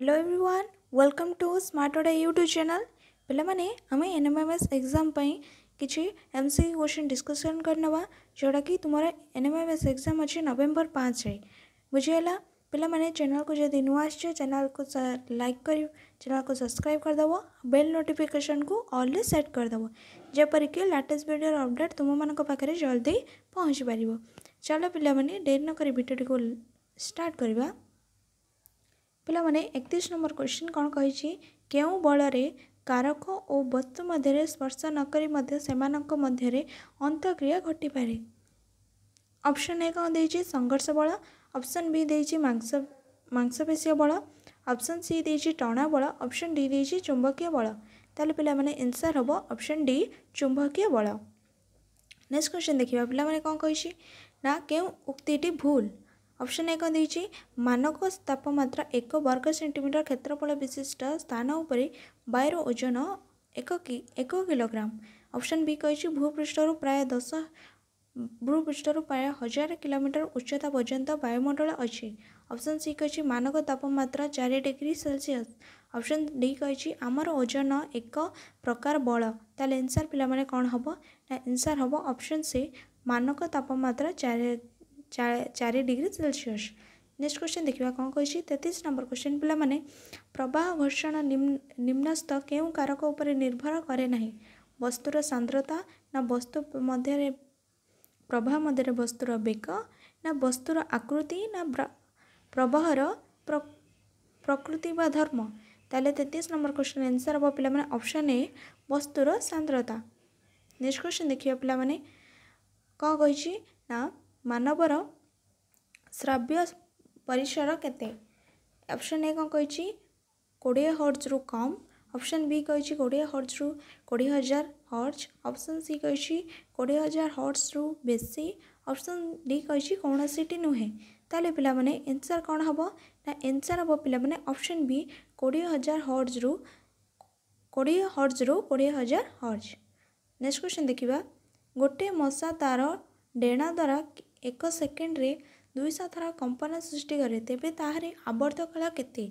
hello everyone welcome to smart Odia YouTube channel पे आम N M M S exam किसी M C question discussion कर करवा जोटा कि तुम N M M S exam अच्छे नवेम्बर पाँच बुझेगा पे चैनल को जब नुआ आ चैनल को लाइक कर चैनल को सब्सक्राइब करदेव बेल नोटिफिकेसन को अल सेट करदेव जपरिक लाटेस्ट भिडर अपडेट तुम मेरे जल्दी पहुँच पार चल पे डेरी नक भिडटी को स्टार्ट करवा ପିଲାମାନେ ଏକତିରିଶ ନମ୍ବର କ୍ୱେଶ୍ଚିନ୍ କ'ଣ କହିଛି କେଉଁ ବଳରେ କାରକ ଓ ବସ୍ତୁ ମଧ୍ୟରେ ସ୍ପର୍ଶ ନକରି ମଧ୍ୟ ସେମାନଙ୍କ ମଧ୍ୟରେ ଅନ୍ତକ୍ରିୟା ଘଟିପାରେ ଅପସନ୍ ଏ କ'ଣ ଦେଇଛି ସଂଘର୍ଷ ବଳ ଅପସନ୍ ବି ଦେଇଛି ମାଂସ ମାଂସପେଶୀୟ ବଳ ଅପସନ୍ ସି ଦେଇଛି ଟଣା ବଳ ଅପସନ୍ ଡି ଦେଇଛି ଚୁମ୍ବକୀୟ ବଳ ତାହେଲେ ପିଲାମାନେ ଏନ୍ସାର୍ ହେବ ଅପସନ୍ ଡି ଚୁମ୍ବକୀୟ ବଳ ନେକ୍ସଟ କ୍ୱେଶ୍ଚନ୍ ଦେଖିବା ପିଲାମାନେ କ'ଣ କହିଛି ନା କେଉଁ ଉକ୍ତିଟି ଭୁଲ ऑप्शन एक दी मानक तापम्रा एक वर्ग सेमिटर क्षेत्रफल विशिष्ट स्थान वायर ओजन एक एक किलोग्राम ऑप्शन बी कही भूपृष्ठ प्राय दस भूपृष्ठ प्राय हजार किलोमीटर उच्चता पर्यटन वायुमंडल अच्छे ऑप्शन सी कही मानक तापम्रा चार डिग्री सेलसीयस ऑप्शन डी कही आमर ओजन एक प्रकार बल तेल एनसर पे कौन हम ना एनसर हम ऑप्शन सी मानक तापम्रा चार ଚାରି ଡିଗ୍ରୀ ସେଲସିୟସ୍ ନେକ୍ସଟ କ୍ୱେଶ୍ଚନ୍ ଦେଖିବା କ'ଣ କହିଛି ତେତିଶ ନମ୍ବର କ୍ୱେଶ୍ଚନ୍ ପିଲାମାନେ ପ୍ରବାହ ଘର୍ଷଣ ନିମ୍ନସ୍ଥ କେଉଁ କାରକ ଉପରେ ନିର୍ଭର କରେ ନାହିଁ ବସ୍ତୁର ସାନ୍ଦ୍ରତା ନା ବସ୍ତୁ ମଧ୍ୟରେ ପ୍ରବାହ ମଧ୍ୟରେ ବସ୍ତୁର ବେଗ ନା ବସ୍ତୁର ଆକୃତି ନା ପ୍ରବାହର ପ୍ରକୃତି ବା ଧର୍ମ ତାହେଲେ ତେତିଶ ନମ୍ବର କ୍ୱେଶ୍ଚନ୍ ଆନ୍ସର୍ ହେବ ପିଲାମାନେ ଅପସନ୍ ଏ ବସ୍ତୁର ସାନ୍ଦ୍ରତା ନେକ୍ସଟ କ୍ୱେଶ୍ଚନ୍ ଦେଖିବା ପିଲାମାନେ କ'ଣ କହିଛି ନା मानवर श्राव्य परिसर केपसन ए कौन कही कोड़े हर्ज रु कम ऑप्शन बी कही कोड़े हर्ज रु कोड़े हजार हर्ज ऑप्शन सी कही कोड़े हजार हर्ज रु बेसी ऑप्शन डी कही कौन सीटी नुहे ताले पिलाने एनसर कौन हम ना एनसर हम पिलाने ऑप्शन बी कोड़े हजार हर्ज रु कोड़े हर्ज रु कोड़े हजार हर्ज नेक्स्ट क्वेश्चन देखा गोटे मशा तार डेणा द्वारा ଏକ ସେକେଣ୍ଡରେ ଦୁଇଶହ ଥର କମ୍ପନ ସୃଷ୍ଟି କରେ ତେବେ ତାହାର ଆବର୍ତ୍ତ କାଳ କେତେ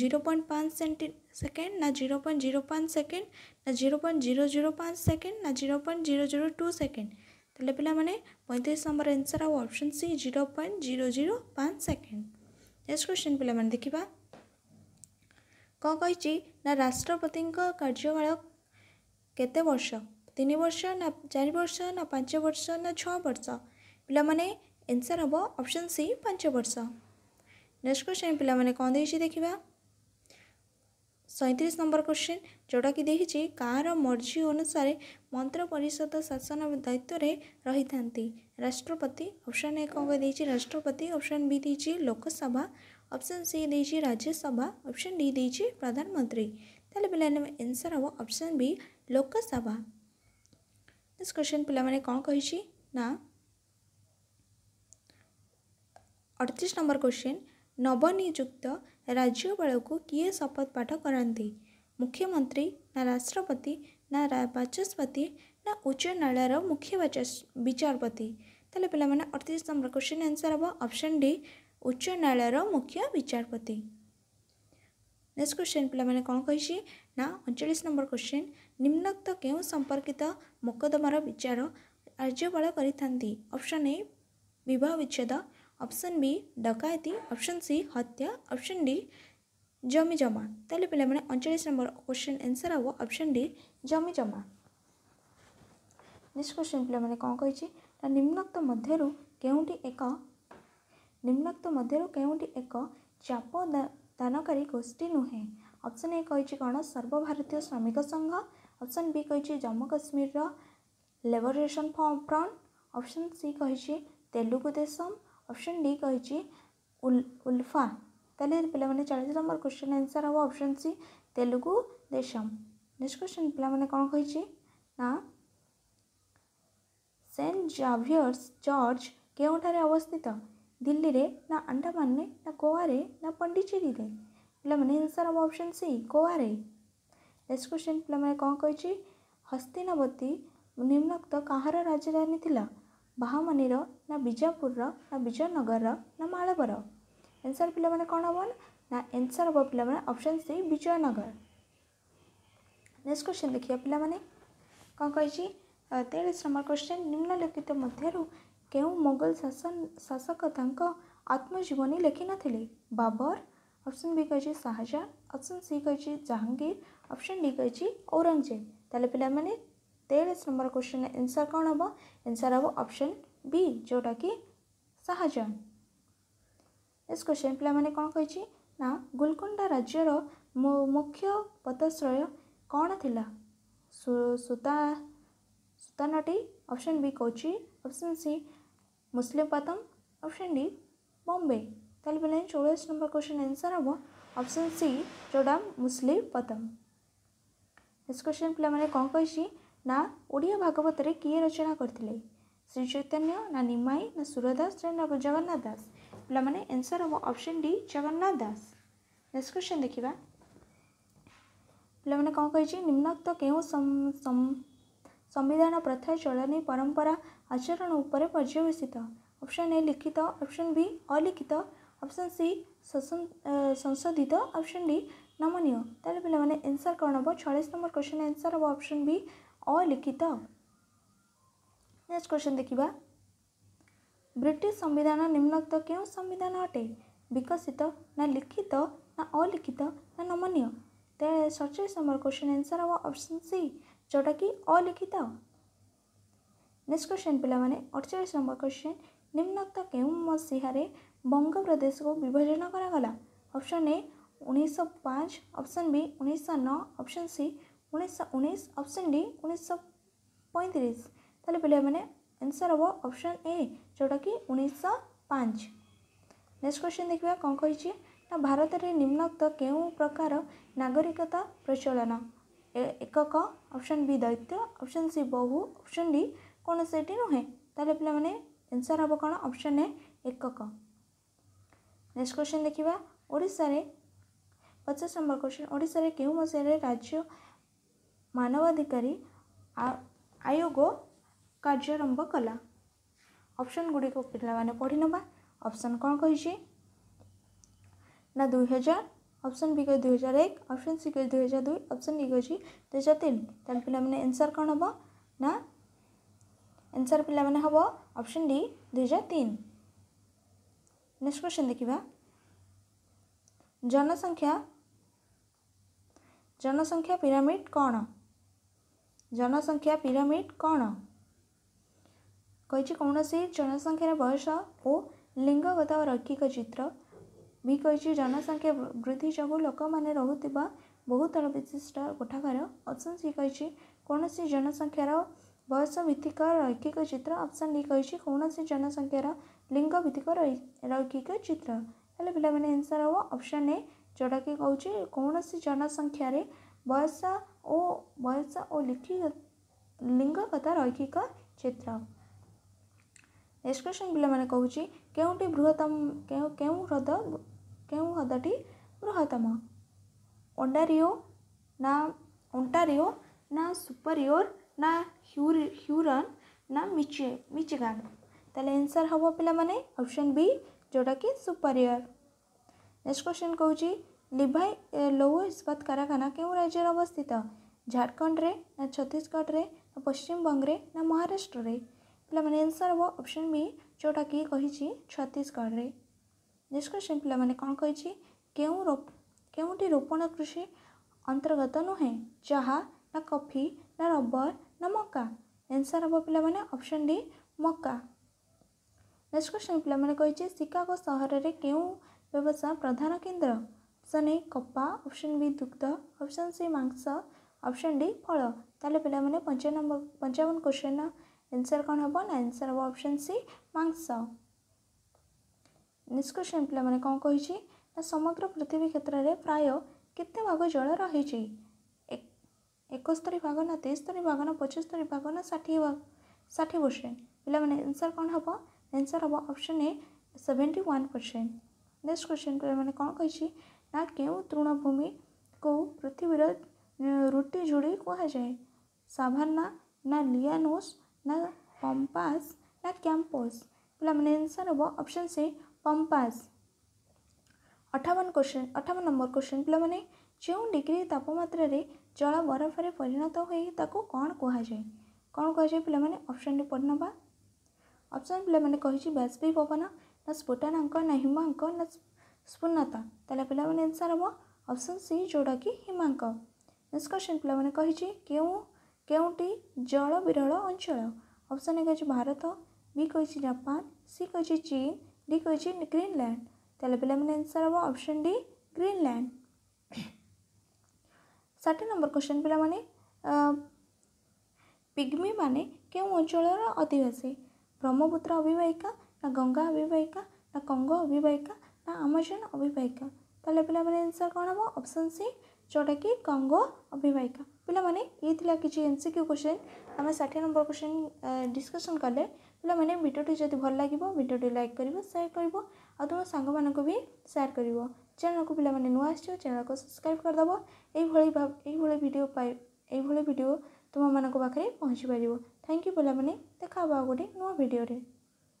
ଜିରୋ ପଏଣ୍ଟ ପାଞ୍ଚ ସେଣ୍ଟି ସେକେଣ୍ଡ ନା ଜିରୋ ପଏଣ୍ଟ ଜିରୋ ପାଞ୍ଚ ସେକେଣ୍ଡ ନା ଜିରୋ ପଏଣ୍ଟ ଜିରୋ ଜିରୋ ପାଞ୍ଚ ସେକେଣ୍ଡ ନା zero point zero zero two second ତାହେଲେ ପିଲାମାନେ ପଇଁତିରିଶ ନମ୍ବର ଆନ୍ସର୍ ଆଉ option C zero point zero zero ପାଞ୍ଚ ସେକେଣ୍ଡ ନେକ୍ସଟ କ୍ୱେଶ୍ଚନ୍ ପିଲାମାନେ ଦେଖିବା କ'ଣ କହିଛି ନା ରାଷ୍ଟ୍ରପତିଙ୍କ କାର୍ଯ୍ୟକାଳ କେତେ ବର୍ଷ ତିନି ବର୍ଷ ନା ଚାରି ବର୍ଷ ନା ପାଞ୍ଚ ବର୍ଷ ନା ଛଅ ବର୍ଷ ପିଲାମାନେ ଏନ୍ସର୍ ହେବ ଅପସନ୍ ସି ପାଞ୍ଚ ବର୍ଷ ନେକ୍ସଟ କ୍ୱେଶ୍ଚନ୍ ପିଲାମାନେ କ'ଣ ଦେଇଛି ଦେଖିବା ସଇଁତିରିଶ ନମ୍ବର କ୍ୱେଶ୍ଚିନ୍ ଯେଉଁଟାକି ଦେଇଛି କାହାର ମର୍ଜି ଅନୁସାରେ ମନ୍ତ୍ର ପରିଷଦ ଶାସନ ଦାୟିତ୍ୱରେ ରହିଥାନ୍ତି ରାଷ୍ଟ୍ରପତି ଅପସନ୍ ଏ କ'ଣ ଦେଇଛି ରାଷ୍ଟ୍ରପତି ଅପସନ୍ ବି ଦେଇଛି ଲୋକସଭା ଅପସନ୍ ସି ଦେଇଛି ରାଜ୍ୟସଭା ଅପସନ୍ ଡି ଦେଇଛି ପ୍ରଧାନମନ୍ତ୍ରୀ ତାହେଲେ ପିଲାମାନେ ଏନ୍ସର୍ ହେବ option B Lok Sabha next question ପିଲାମାନେ କ'ଣ କହିଛି ନା ଅଠତିରିଶ ନମ୍ବର କୋଶ୍ଚିନ୍ ନବନିଯୁକ୍ତ ରାଜ୍ୟପାଳକୁ କିଏ ଶପଥ ପାଠ କରନ୍ତି ମୁଖ୍ୟମନ୍ତ୍ରୀ ନା ରାଷ୍ଟ୍ରପତି ନା ବାଚସ୍ପତି ନା ଉଚ୍ଚ ନ୍ୟାୟାଳୟର ମୁଖ୍ୟ ବିଚାରପତି ତାହେଲେ ପିଲାମାନେ ଅଠତିରିଶ ନମ୍ବର କୋଶ୍ଚିନ୍ ଆନ୍ସର୍ ହେବ ଅପସନ୍ ଡି ଉଚ୍ଚ ନ୍ୟାୟାଳୟର ମୁଖ୍ୟ ବିଚାରପତି ନେକ୍ସଟ କୋଶ୍ଚିନ୍ ପିଲାମାନେ କ'ଣ କହିଛି ନା ଅଣଚାଳିଶ ନମ୍ବର କୋଶ୍ଚିନ୍ ନିମ୍ନୋକ୍ତ କେଉଁ ସମ୍ପର୍କିତ ମୋକଦ୍ଦମାର ବିଚାର ରାଜ୍ୟପାଳ କରିଥାନ୍ତି ଅପସନ୍ ଏ ବିବାହ ବିଚ୍ଛେଦ ऑप्शन बी डकायती ऑप्शन सी हत्या ऑप्शन डी जमी जमा तेल पे अड़चाश नंबर क्वेश्चन आंसर हे ऑप्शन डी जमी जमा नेक्स्ट क्वेश्चन पे मैंने कौन कही निम्नक्त मध्य केउटी एक निम्नक्त मध्य केउटी एक चाप दानकारी गोष्ठी नुहे ऑप्शन ए कही कौन सर्वभारतीय श्रमिक संघ ऑप्शन बी कही Jammu Kashmir liberation front option C कही तेलुगु देशम ଅପସନ୍ ଡି କହିଛି ଉଲ୍ଫା ତାହେଲେ ପିଲାମାନେ ଚାଳିଶ ନମ୍ବର କ୍ୱେଶ୍ଚନ୍ ଆନ୍ସର୍ ହେବ option C Telugu Desam next question ପିଲାମାନେ କ'ଣ କହିଛି ନା ସେଣ୍ଟ ଜାଭିୟର୍ସ ଚର୍ଚ୍ଚ କେଉଁଠାରେ ଅବସ୍ଥିତ ଦିଲ୍ଲୀରେ ନା ଆଣ୍ଡାମାନରେ ନା ଗୋଆରେ ନା ପଣ୍ଡିଚେରୀରେ ପିଲାମାନେ ଆନ୍ସର୍ ହେବ ଅପସନ୍ ସି ଗୋଆରେ ନେକ୍ସଟ କ୍ୱେଶ୍ଚନ୍ ପିଲାମାନେ କ'ଣ କହିଛି ହସ୍ତିନାବତୀ ନିମ୍ନୋକ୍ତ କାହାର ରାଜଧାନୀ ଥିଲା बाहमनीर ना विजापुर ना विजयनगर ना मालवर एनसर पे कौन हम ना एनसर हम पे option C Vijayanagar next question देखिए पाने कही तेईस नंबर क्वेश्चन निम्नलिखित मध्य के मोगल शासन शासक आत्मजीवनी लिखी नी बाबर ऑप्शन बी कही शाहजहाँ ऑप्शन सी कही जहांगीर ऑप्शन डी कही औरंगजेब तेल पे तेईस नंबर क्वेश्चन एनसर कौन हम एनसर हम अपसन बी जोटा कि सहज इस क्वेश्चन पे मैंने कौन कही ना गुलकुंडा राज्यर मुख्य पदश्रय कौन थी सूता सूतानटी ऑप्शन बी कौच option C Masulipatam option D Bombay तो पे चौदह नंबर क्वेश्चन आंसर हम ऑप्शन सी जोड़ा मुस्लिम पतम इस क्वेश्चन पे मैंने कौन कही ନା ଓଡ଼ିଆ ଭାଗବତରେ କିଏ ରଚନା କରିଥିଲେ ଶ୍ରୀ ଚୈତନ୍ୟ ନା ନିମାଇ ନା ସୁରଦାସ ନା ଜଗନ୍ନାଥ ଦାସ ପିଲାମାନେ ଏନ୍ସର୍ ହେବ option D Jagannath Das next question ଦେଖିବା ପିଲାମାନେ କ'ଣ କହିଛି ନିମ୍ନୋକ୍ତ କେଉଁ ସମ୍ବିଧାନ ପ୍ରଥା ଚଳନୀ ପରମ୍ପରା ଆଚରଣ ଉପରେ ପର୍ଯ୍ୟବେସିତ ଅପସନ୍ ଏ ଲିଖିତ ଅପସନ୍ ବି ଅଲିଖିତ ଅପସନ୍ ସି ସଂଶୋଧିତ ଅପସନ୍ ଡି ନମନୀୟ ତାହେଲେ ପିଲାମାନେ ଏନ୍ସର୍ କ'ଣ ହେବ ଛୟାଳିଶ ନମ୍ବର କ୍ୱେଶ୍ଚନ୍ ଏନ୍ସର୍ ହେବ ଅପସନ୍ ବି ଅଲିଖିତ ନେକ୍ସଟ କ୍ୱେଶ୍ଚନ୍ ଦେଖିବା ବ୍ରିଟିଶ ସମ୍ବିଧାନ ନିମ୍ନୋକ୍ତ କେଉଁ ସମ୍ବିଧାନ ଅଟେ ବିକଶିତ ନା ଲିଖିତ ନା ଅଲିଖିତ ନା ନମନୀୟ ତେ ସଡ଼ଚାଳିଶ ନମ୍ବର କ୍ୱେଶ୍ଚନ୍ ଆନ୍ସର୍ ହେବ ଅପସନ୍ ସି ଯେଉଁଟାକି ଅଲିଖିତ ନେକ୍ସଟ କ୍ୱେଶ୍ଚନ୍ ପିଲାମାନେ ଅଠଚାଳିଶ ନମ୍ବର କ୍ୱେଶ୍ଚନ୍ ନିମ୍ନୋକ୍ତ କେଉଁ ମସିହାରେ ବଙ୍ଗପ୍ରଦେଶକୁ ବିଭାଜନ କରାଗଲା ଅପସନ୍ ଏ ଉଣେଇଶହ ପାଞ୍ଚ ଅପସନ୍ ବି ଉଣେଇଶହ ନଅ ଅପସନ୍ ସି ଉଣେଇଶହ ଉଣେଇଶ ଅପସନ୍ ଡି ଉଣେଇଶହ ପଇଁତିରିଶ ତାହେଲେ ପିଲାମାନେ ଆନ୍ସର୍ ହେବ ଅପସନ୍ ଏ ଯେଉଁଟାକି ଉଣେଇଶହ ପାଞ୍ଚ ନେକ୍ସଟ କ୍ୱେଶ୍ଚିନ୍ ଦେଖିବା କ'ଣ କହିଛି ନା ଭାରତରେ ନିମ୍ନୋକ୍ତ କେଉଁ ପ୍ରକାର ନାଗରିକତା ପ୍ରଚଳନ ଏକକ ଅପସନ୍ ବି ଦୈତ୍ୟ ଅପସନ୍ ସି ବହୁ ଅପସନ୍ ଡି କୌଣସିଟି ନୁହେଁ ତାହେଲେ ପିଲାମାନେ ଆନ୍ସର୍ ହେବ କ'ଣ ଅପସନ୍ ଏ ଏକକ ନେକ୍ସଟ କ୍ୱେଶ୍ଚିନ୍ ଦେଖିବା ଓଡ଼ିଶାରେ ପଚାଶ ନମ୍ବର କ୍ୱେଶ୍ଚିନ୍ ଓଡ଼ିଶାରେ କେଉଁ ମସିହାରେ ରାଜ୍ୟ मानवाधिकारी आयोग कार्यारंभ कला अपसन गुड़िक पाने पढ़ी ना अपसन कौन कही दुई हजार अपसन बी कही दुईार एक अपसन सी कही दुईार दुई अपसन ई कही दुई हजार तीन तेल पाने एनसर कौन हम ना एनसर पाने हम अपसन डी दुईार तीन नेक्स्ट क्वेश्चन देखा जनसंख्या जनसंख्या पिरामिड कौन ଜନସଂଖ୍ୟା ପିରାମିଡ଼ କ'ଣ କହିଛି କୌଣସି ଜନସଂଖ୍ୟାର ବୟସ ଓ ଲିଙ୍ଗଗତ ରୈଖିକ ଚିତ୍ର ବି କହିଛି ଜନସଂଖ୍ୟା ବୃଦ୍ଧି ଯୋଗୁଁ ଲୋକମାନେ ରହୁଥିବା ବହୁତଳ ବିଶିଷ୍ଟ କୋଠାଘର ଅପସନ୍ ସି କହିଛି କୌଣସି ଜନସଂଖ୍ୟାର ବୟସ ଭିତ୍ତିକ ରୈଖିକ ଚିତ୍ର ଅପସନ୍ ଡି କହିଛି କୌଣସି ଜନସଂଖ୍ୟାର ଲିଙ୍ଗ ଭିତ୍ତିକ ରୈଖିକ ଚିତ୍ର ହେଲେ ପିଲାମାନେ ଆନ୍ସର୍ ହେବ ଅପସନ୍ ଏ ଯେଉଁଟାକି କହୁଛି କୌଣସି ଜନସଂଖ୍ୟାରେ वयस ओ वयस ओ लिखी लिंगगत रैखिक चित्र नेक्स्ट क्वेश्चन पे कौच के बृहतम केद के ह्रदटी बृहतम ओंडारियो ना ओंटारियो ना सुपरियर ना ह्यूरन ना मिचे मिचिगान तेल एनसर हम पे ऑप्शन बी जोटा कि सुपरियर नेक्स्ट क्वेश्चन कौच ଲିଭାଇ ଲୌହ ଇସ୍ପାତ କାରଖାନା କେଉଁ ରାଜ୍ୟରେ ଅବସ୍ଥିତ ଝାଡ଼ଖଣ୍ଡରେ ନା ଛତିଶଗଡ଼ରେ ନା ପଶ୍ଚିମବଙ୍ଗରେ ନା ମହାରାଷ୍ଟ୍ରରେ ପିଲାମାନେ ଏନ୍ସର୍ ହେବ ଅପସନ୍ ବି ଯେଉଁଟାକି କହିଛି ଛତିଶଗଡ଼ରେ ନେକ୍ସଟ କ୍ୱେଶ୍ଚନ୍ ପିଲାମାନେ କ'ଣ କହିଛି କେଉଁ କେଉଁଟି ରୋପଣ କୃଷି ଅନ୍ତର୍ଗତ ନୁହେଁ ଚାହା ନା କଫି ନା ରବର ନା ମକା ଏନ୍ସର୍ ହେବ ପିଲାମାନେ ଅପସନ୍ ଡି ମକା ନେକ୍ସଟ କ୍ୱେଶ୍ଚନ୍ ପିଲାମାନେ କହିଛି ଶିକାଗୋ ସହରରେ କେଉଁ ବ୍ୟବସାୟ ପ୍ରଧାନ କେନ୍ଦ୍ର ଅପସନ୍ ଏ କପା ଅପସନ୍ ବି ଦୁଗ୍ଧ ଅପସନ୍ ସି ମାଂସ ଅପସନ୍ ଡି ଫଳ ତାହେଲେ ପିଲାମାନେ ପଞ୍ଚା ନମ୍ବର ପଞ୍ଚାବନ କୋଶ୍ଚିନ୍ର ଆନ୍ସର୍ କ'ଣ ହେବ ନା ଆନ୍ସର୍ ହେବ ଅପସନ୍ ସି ମାଂସ ନେକ୍ସଟ କୋଶ୍ଚିନ୍ ପିଲାମାନେ କ'ଣ କହିଛି ନା ସମଗ୍ର ପୃଥିବୀ କ୍ଷେତ୍ରରେ ପ୍ରାୟ କେତେ ଭାଗ ଜଳ ରହିଛି ଏକସ୍ତରୀ ଭାଗ ନା ତେସ୍ତରୀ ଭାଗ ନା ପଞ୍ଚସ୍ତରୀ ଭାଗ ନା ଷାଠିଏ ଭାଗ ଷାଠିଏ ପରସେଣ୍ଟ ପିଲାମାନେ ଆନ୍ସର୍ କ'ଣ ହେବ ଆନ୍ସର୍ ହେବ option A seventy one percent next question ପିଲାମାନେ କ'ଣ କହିଛି કેવું તૃણભૂમી કો પૃથ્વીરત રૂટી જુડી કહા જાય સાવર્ના ના લિયાનોસ ના પમ્પાસ ના કેમ્પોસ પલા મને આનો option C Pampas 58 question 58 number question પલા મને જે ડિગ્રી તાપમાત્રરે જળ બરફરે પરિણિત થઈ તાકો કોણ કહા જાય કોણ કહા જાય પલા મને ઓપ્શન પડન બા ઓપ્શન પલા મને કહી છે વેસ્પી પવન ના સ્પોટનંકર નહીંમાંંકર ના ଶୂନ୍ୟତା ତାହେଲେ ପିଲାମାନେ ଆନ୍ସର୍ ହେବ ଅପସନ୍ ସି ଯେଉଁଟାକି ହିମାଙ୍କ ନିଷ୍କର୍ସନ୍ ପିଲାମାନେ କହିଛି କେଉଁ କେଉଁଟି ଜଳ ବିରଳ ଅଞ୍ଚଳ ଅପସନ୍ ଏ କହିଛି ଭାରତ ବି କହିଛି ଜାପାନ ସି କହିଛି ଚୀନ ଡି କହିଛି ଗ୍ରୀନଲ୍ୟାଣ୍ଡ ତାହେଲେ ପିଲାମାନେ ଆନ୍ସର୍ ହେବ ଅପସନ୍ ଡି ଗ୍ରୀନଲ୍ୟାଣ୍ଡ ଷାଠିଏ ନମ୍ବର କ୍ୱେଶ୍ଚନ୍ ପିଲାମାନେ ପିଗ୍ମିମାନେ କେଉଁ ଅଞ୍ଚଳର ଅଧିବାସୀ ବ୍ରହ୍ମପୁତ୍ର ଅବିବାହିକା ନା ଗଙ୍ଗା ଅବିବାହିକା ନା କଙ୍ଗ ଅବିବାହିକା ବା ଆମାଜନ୍ ଜଣ ଅବିବାହିକା ତାହେଲେ ପିଲାମାନେ ଆନ୍ସର୍ କ'ଣ ହେବ ଅପସନ୍ ସି ଯେଉଁଟାକି କଙ୍ଗୋ ଅବିବାହିକା ପିଲାମାନେ ଇଏ ଥିଲା କିଛି ଏନ୍ ସି କ୍ୟୁ କୋଶ୍ଚିନ୍ ଆମେ ଷାଠିଏ ନମ୍ବର କୋଶ୍ଚିନ୍ ଡିସ୍କସନ୍ କଲେ ପିଲାମାନେ ଭିଡ଼ିଓଟି ଯଦି ଭଲ ଲାଗିବ ଭିଡ଼ିଓଟି ଲାଇକ୍ କରିବ ସେୟାର କରିବ ଆଉ ତୁମ ସାଙ୍ଗମାନଙ୍କୁ ବି ସେୟାର କରିବ ଚ୍ୟାନେଲ୍କୁ ପିଲାମାନେ ନୂଆ ଆସିବ ଚ୍ୟାନେଲ୍କୁ ସବସ୍କ୍ରାଇବ୍ କରିଦେବ ଏଇଭଳି ଏଇଭଳି ଭିଡ଼ିଓ ପାଇ ଏଇଭଳି ଭିଡ଼ିଓ ତୁମମାନଙ୍କ ପାଖରେ ପହଞ୍ଚିପାରିବ ଥ୍ୟାଙ୍କ ୟୁ ପିଲାମାନେ ଦେଖା ହେବ ଆଉ ଗୋଟେ ନୂଆ ଭିଡ଼ିଓରେ